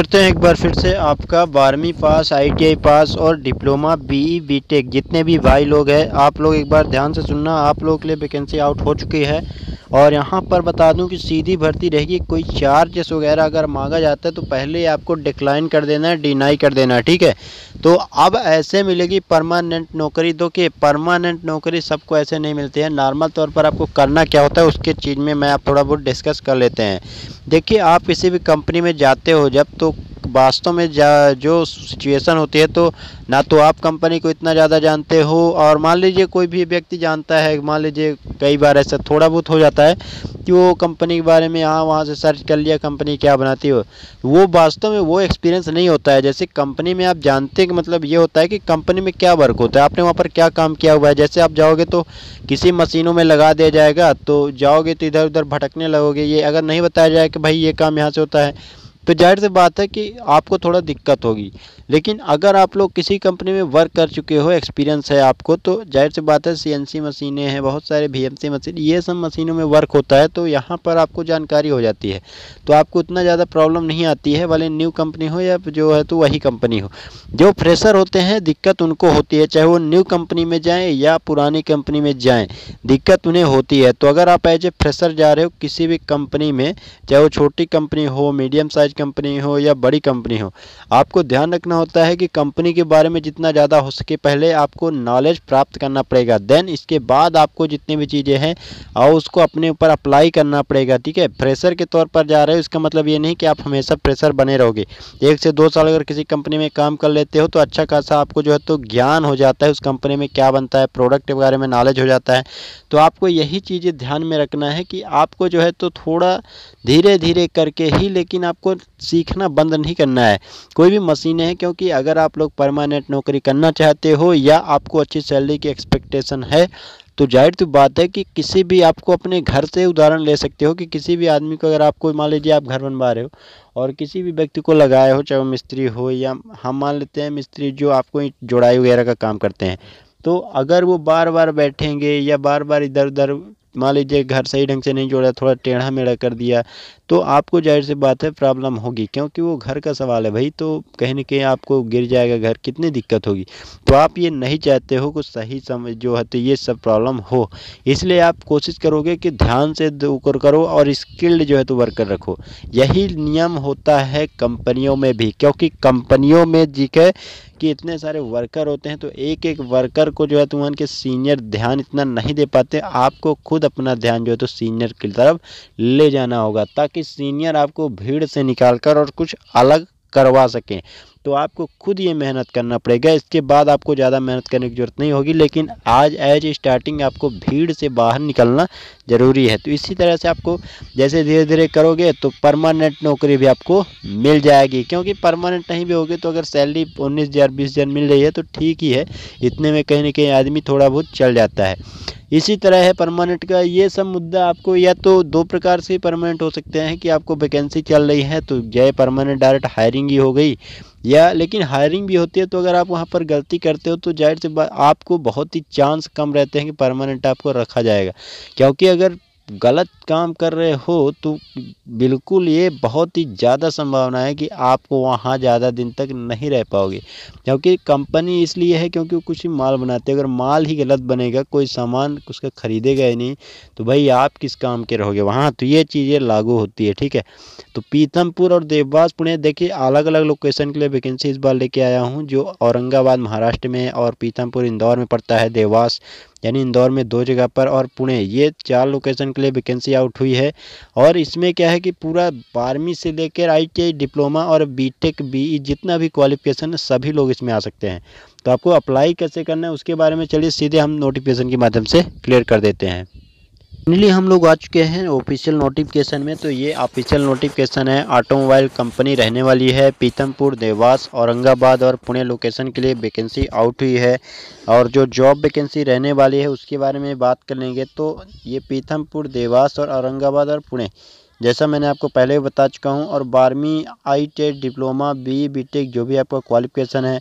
करते हैं एक बार फिर से आपका बारहवीं पास आईटीआई पास और डिप्लोमा बीई बीटेक जितने भी भाई लोग हैं आप लोग एक बार ध्यान से सुनना आप लोगों के लिए वैकेंसी आउट हो चुकी है और यहाँ पर बता दूं कि सीधी भर्ती रहेगी कोई चार्जेस वगैरह अगर मांगा जाता है तो पहले आपको डिक्लाइन कर देना है डिनाई कर देना है ठीक है तो अब ऐसे मिलेगी परमानेंट नौकरी दो कि परमानेंट नौकरी सबको ऐसे नहीं मिलती है नॉर्मल तौर पर आपको करना क्या होता है उसके चीज़ में मैं आप थोड़ा बहुत डिस्कस कर लेते हैं देखिए आप किसी भी कंपनी में जाते हो जब तो वास्तव में जा जो सिचुएशन होती है तो ना तो आप कंपनी को इतना ज़्यादा जानते हो और मान लीजिए कोई भी व्यक्ति जानता है मान लीजिए कई बार ऐसा थोड़ा बहुत हो जाता है कि वो कंपनी के बारे में हाँ वहाँ से सर्च कर लिया कंपनी क्या बनाती हो वो वास्तव में वो एक्सपीरियंस नहीं होता है जैसे कंपनी में आप जानते हैं मतलब ये होता है कि कंपनी में क्या वर्क होता है आपने वहाँ पर क्या काम किया हुआ है जैसे आप जाओगे तो किसी मशीनों में लगा दिया जाएगा तो जाओगे तो इधर उधर भटकने लगोगे ये अगर नहीं बताया जाए कि भाई ये काम यहाँ से होता है तो जाहिर सी बात है कि आपको थोड़ा दिक्कत होगी लेकिन अगर आप लोग किसी कंपनी में वर्क कर चुके हो एक्सपीरियंस है आपको तो जाहिर सी बात है सीएनसी मशीनें हैं बहुत सारे बीएमसी मशीन ये सब मशीनों में वर्क होता है तो यहाँ पर आपको जानकारी हो जाती है तो आपको उतना ज़्यादा प्रॉब्लम नहीं आती है भले न्यू कंपनी हो या जो है तो वही कंपनी हो जो फ्रेशर होते हैं दिक्कत उनको होती है चाहे वो न्यू कंपनी में जाएँ या पुरानी कंपनी में जाएँ दिक्कत उन्हें होती है तो अगर आप एज ए फ्रेशर जा रहे हो किसी भी कंपनी में चाहे वो छोटी कंपनी हो मीडियम साइज कंपनी हो या बड़ी कंपनी हो आपको ध्यान रखना होता है कि कंपनी के बारे में जितना ज़्यादा हो सके पहले आपको नॉलेज प्राप्त करना पड़ेगा देन इसके बाद आपको जितनी भी चीज़ें हैं और उसको अपने ऊपर अप्लाई करना पड़ेगा ठीक है फ्रेशर के तौर पर जा रहे हो इसका मतलब ये नहीं कि आप हमेशा फ्रेशर बने रहोगे एक से दो साल अगर किसी कंपनी में काम कर लेते हो तो अच्छा खासा आपको जो है तो ज्ञान हो जाता है उस कंपनी में क्या बनता है प्रोडक्ट के बारे में नॉलेज हो जाता है तो आपको यही चीज़ें ध्यान में रखना है कि आपको जो है तो थोड़ा धीरे धीरे करके ही लेकिन आपको सीखना बंद नहीं करना है कोई भी मशीनें हैं क्योंकि अगर आप लोग परमानेंट नौकरी करना चाहते हो या आपको अच्छी सैलरी की एक्सपेक्टेशन है तो जाहिर तो बात है कि किसी भी आपको अपने घर से उदाहरण ले सकते हो कि किसी भी आदमी को अगर आपको मान लीजिए आप घर बनवा रहे हो और किसी भी व्यक्ति को लगाए हो चाहे वो मिस्त्री हो या हम मान लेते हैं मिस्त्री जो आपको जोड़ाई वगैरह का काम करते हैं तो अगर वो बार बार बैठेंगे या बार बार इधर उधर मान लीजिए घर सही ढंग से नहीं जोड़ा थोड़ा टेढ़ा मेढ़ा कर दिया तो आपको जाहिर सी बात है प्रॉब्लम होगी क्योंकि वो घर का सवाल है भाई तो कहीं ना कहीं आपको गिर जाएगा घर कितनी दिक्कत होगी तो आप ये नहीं चाहते हो कुछ सही समझ जो है तो ये सब प्रॉब्लम हो इसलिए आप कोशिश करोगे कि ध्यान से ऊपर करो और स्किल्ड जो है तो वर्कर रखो यही नियम होता है कंपनियों में भी क्योंकि कंपनियों में जी के कि इतने सारे वर्कर होते हैं तो एक एक वर्कर को जो है तो उनके सीनियर ध्यान इतना नहीं दे पाते आपको खुद अपना ध्यान जो है तो सीनियर की तरफ ले जाना होगा ताकि सीनियर आपको भीड़ से निकाल कर और कुछ अलग करवा सकें तो आपको खुद ये मेहनत करना पड़ेगा इसके बाद आपको ज़्यादा मेहनत करने की ज़रूरत नहीं होगी लेकिन आज एज स्टार्टिंग आपको भीड़ से बाहर निकलना ज़रूरी है तो इसी तरह से आपको जैसे धीरे धीरे करोगे तो परमानेंट नौकरी भी आपको मिल जाएगी क्योंकि परमानेंट नहीं भी होगी तो अगर सैलरी उन्नीस हज़ार बीस हज़ार मिल रही है तो ठीक ही है इतने में कहीं ना कहीं आदमी थोड़ा बहुत चल जाता है इसी तरह है परमानेंट का ये सब मुद्दा आपको या तो दो प्रकार से परमानेंट हो सकते हैं कि आपको वैकेंसी चल रही है तो जय परमानेंट डायरेक्ट हायरिंग ही हो गई या लेकिन हायरिंग भी होती है तो अगर आप वहाँ पर गलती करते हो तो जाहिर से बात आपको बहुत ही चांस कम रहते हैं कि परमानेंट आपको रखा जाएगा क्योंकि अगर गलत काम कर रहे हो तो बिल्कुल ये बहुत ही ज़्यादा संभावना है कि आपको वहाँ ज़्यादा दिन तक नहीं रह पाओगे क्योंकि कंपनी इसलिए है क्योंकि वो कुछ ही माल बनाते हैं अगर माल ही गलत बनेगा कोई सामान उसका ख़रीदेगा ही नहीं तो भाई आप किस काम के रहोगे वहाँ तो ये चीज़ें लागू होती है ठीक है तो पीतमपुर और देवबास पुणे देखिए अलग अलग लोकेशन के लिए वैकेंसी इस बार लेके आया हूँ जो औरंगाबाद महाराष्ट्र में और पीतमपुर इंदौर में पड़ता है देवास यानी इंदौर में दो जगह पर और पुणे ये चार लोकेशन के लिए वैकेंसी आउट हुई है और इसमें क्या है कि पूरा बारहवीं से लेकर आई डिप्लोमा और बी टेक e जितना भी क्वालिफिकेशन सभी लोग इसमें आ सकते हैं तो आपको अप्लाई कैसे करना है उसके बारे में चलिए सीधे हम नोटिफिकेशन के माध्यम से क्लियर कर देते हैं फाइनली हम लोग आ चुके हैं ऑफिशियल नोटिफिकेशन में तो ये ऑफिशियल नोटिफिकेशन है ऑटोमोबाइल कंपनी रहने वाली है पीतमपुर देवास औरंगाबाद और पुणे लोकेशन के लिए वैकेंसी आउट हुई है और जो जॉब वैकेंसी रहने वाली है उसके बारे में बात कर लेंगे तो ये पीतमपुर देवास और औरंगाबाद और पुणे जैसा मैंने आपको पहले बता चुका हूँ और बारहवीं I diploma B B tech जो भी आपका क्वालिफिकेशन है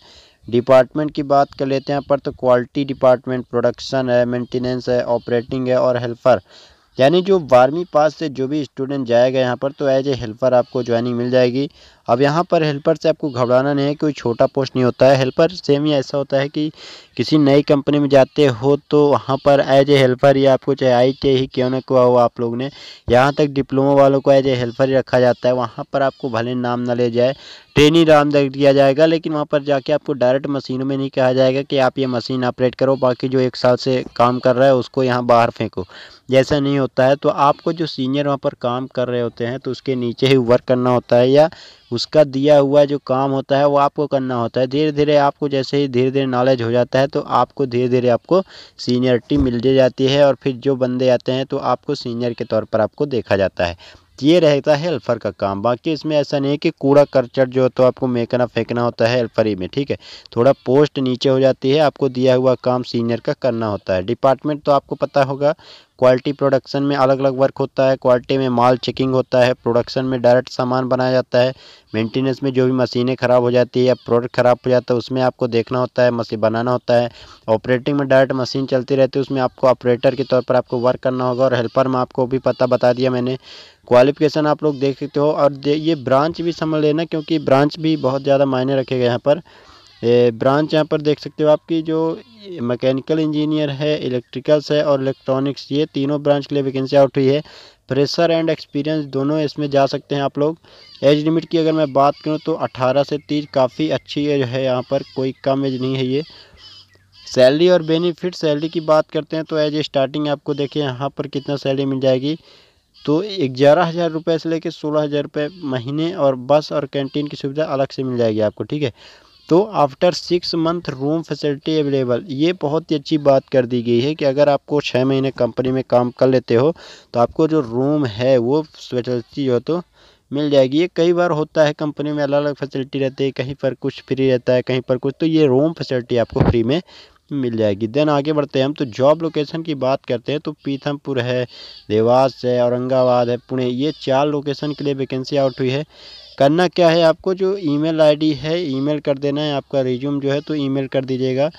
डिपार्टमेंट की बात कर लेते हैं पर तो क्वालिटी डिपार्टमेंट प्रोडक्शन है मेंटेनेंस है ऑपरेटिंग है और हेल्पर यानी जो बारहवीं पास से जो भी स्टूडेंट जाएगा यहाँ पर तो एज ए हेल्पर आपको ज्वाइनिंग मिल जाएगी अब यहाँ पर हेल्पर से आपको घबराना नहीं है कोई छोटा पोस्ट नहीं होता है हेल्पर सेम ही ऐसा होता है कि किसी नई कंपनी में जाते हो तो वहाँ पर एज ए हेल्पर या आपको चाहे आई टी ही क्यों ना क्यों हो आप लोग ने यहाँ तक डिप्लोमा वालों को एज ए हेल्पर ही रखा जाता है वहाँ पर आपको भले नाम ना ले जाए ट्रेनिंग राम दे दिया जाएगा लेकिन वहाँ पर जाके आपको डायरेक्ट मशीनों में नहीं कहा जाएगा कि आप ये मशीन ऑपरेट करो बाकी जो एक साल से काम कर रहा है उसको यहाँ बाहर फेंको जैसा नहीं होता है तो आपको जो सीनियर वहाँ पर काम कर रहे होते हैं तो उसके नीचे ही वर्क करना होता है या उसका दिया हुआ जो काम होता है वो आपको करना होता है धीरे धीरे आपको जैसे ही धीरे धीरे नॉलेज हो जाता है तो आपको धीरे धीरे आपको सीनियरिटी मिल जाती है और फिर जो बंदे आते हैं तो आपको सीनियर के तौर पर आपको देखा जाता है ये रहता है हेल्पर का काम बाकी इसमें ऐसा नहीं है कि कूड़ा करचट जो तो आपको मेकना फेंकना होता है हेल्पर ही में ठीक है थोड़ा पोस्ट नीचे हो जाती है आपको दिया हुआ काम सीनियर का करना होता है डिपार्टमेंट तो आपको पता होगा क्वालिटी प्रोडक्शन में अलग अलग वर्क होता है क्वालिटी में माल चेकिंग होता है प्रोडक्शन में डायरेक्ट सामान बनाया जाता है मेंटेनेंस में जो भी मशीनें ख़राब हो जाती है या प्रोडक्ट ख़राब हो जाता है उसमें आपको देखना होता है मशीन बनाना होता है ऑपरेटिंग में डायरेक्ट मशीन चलती रहती है उसमें आपको ऑपरेटर के तौर पर आपको वर्क करना होगा और हेल्पर में आपको भी पता बता दिया मैंने क्वालिफिकेशन आप लोग देख सकते हो और ये ब्रांच भी समझ लेना क्योंकि ब्रांच भी बहुत ज़्यादा मायने रखेगा यहाँ पर ब्रांच यहाँ पर देख सकते हो आपकी जो मैकेनिकल इंजीनियर है इलेक्ट्रिकल्स है और इलेक्ट्रॉनिक्स ये तीनों ब्रांच के लिए वैकेंसी आउट हुई है प्रेशर एंड एक्सपीरियंस दोनों इसमें जा सकते हैं आप लोग एज लिमिट की अगर मैं बात करूँ तो 18 से 30 काफ़ी अच्छी एज है यहाँ पर कोई कम एज नहीं है ये सैलरी और बेनिफिट सैलरी की बात करते हैं तो एज ए स्टार्टिंग आपको देखिए यहाँ पर कितना सैलरी मिल जाएगी तो ग्यारह हज़ार रुपये से लेकर सोलह हज़ार रुपये महीने और बस और कैंटीन की सुविधा अलग से मिल जाएगी आपको ठीक है तो after six month room facility available ये बहुत ही अच्छी बात कर दी गई है कि अगर आपको छः महीने कंपनी में काम कर लेते हो तो आपको जो रूम है वो फैसिलिटी जो तो मिल जाएगी ये कई बार होता है कंपनी में अलग अलग फैसिलिटी रहती है कहीं पर कुछ फ्री रहता है कहीं पर कुछ तो ये रूम फैसिलिटी आपको फ्री में मिल जाएगी देन आगे बढ़ते हैं हम तो जॉब लोकेशन की बात करते हैं तो पीथमपुर है देवास है औरंगाबाद है पुणे ये चार लोकेशन के लिए वैकेंसी आउट हुई है करना क्या है आपको जो ईमेल आईडी है ईमेल कर देना है आपका रिज्यूम जो है तो ईमेल कर दीजिएगा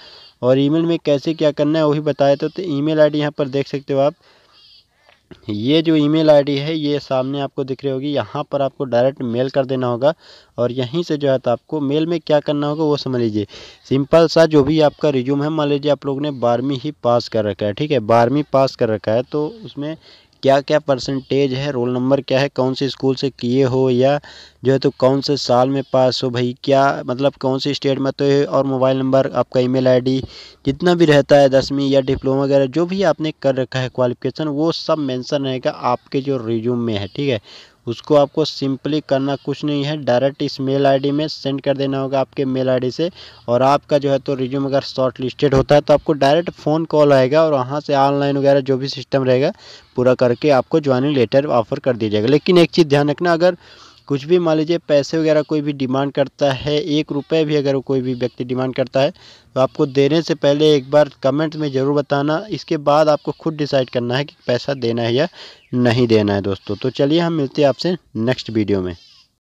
और ईमेल में कैसे क्या करना है वही बताया था तो ईमेल आईडी यहाँ पर देख सकते हो आप ये जो ईमेल आईडी है ये सामने आपको दिख रही होगी यहाँ पर आपको डायरेक्ट मेल कर देना होगा और यहीं से जो है तो आपको मेल में क्या करना होगा वो समझ लीजिए सिंपल सा जो भी आपका रिज्यूम है मान लीजिए आप लोगों ने बारहवीं ही पास कर रखा है ठीक है बारहवीं पास कर रखा है तो उसमें क्या क्या परसेंटेज है रोल नंबर क्या है कौन से स्कूल से किए हो या जो है तो कौन से साल में पास हो भाई क्या मतलब कौन से स्टेट में तो है और मोबाइल नंबर आपका ईमेल आईडी जितना भी रहता है दसवीं या डिप्लोमा वगैरह जो भी आपने कर रखा है क्वालिफिकेशन वो सब मेंशन रहेगा आपके जो रिज्यूम में है ठीक है उसको आपको सिंपली करना कुछ नहीं है डायरेक्ट इस मेल आईडी में सेंड कर देना होगा आपके मेल आईडी से और आपका जो है तो रिज्यूम अगर शॉर्ट लिस्टेड होता है तो आपको डायरेक्ट फ़ोन कॉल आएगा और वहाँ से ऑनलाइन वगैरह जो भी सिस्टम रहेगा पूरा करके आपको ज्वाइनिंग लेटर ऑफर कर दिया जाएगा लेकिन एक चीज़ ध्यान रखना अगर कुछ भी मान लीजिए पैसे वगैरह कोई भी डिमांड करता है एक रुपये भी अगर कोई भी व्यक्ति डिमांड करता है तो आपको देने से पहले एक बार कमेंट में ज़रूर बताना इसके बाद आपको खुद डिसाइड करना है कि पैसा देना है या नहीं देना है दोस्तों तो चलिए हम मिलते हैं आपसे नेक्स्ट वीडियो में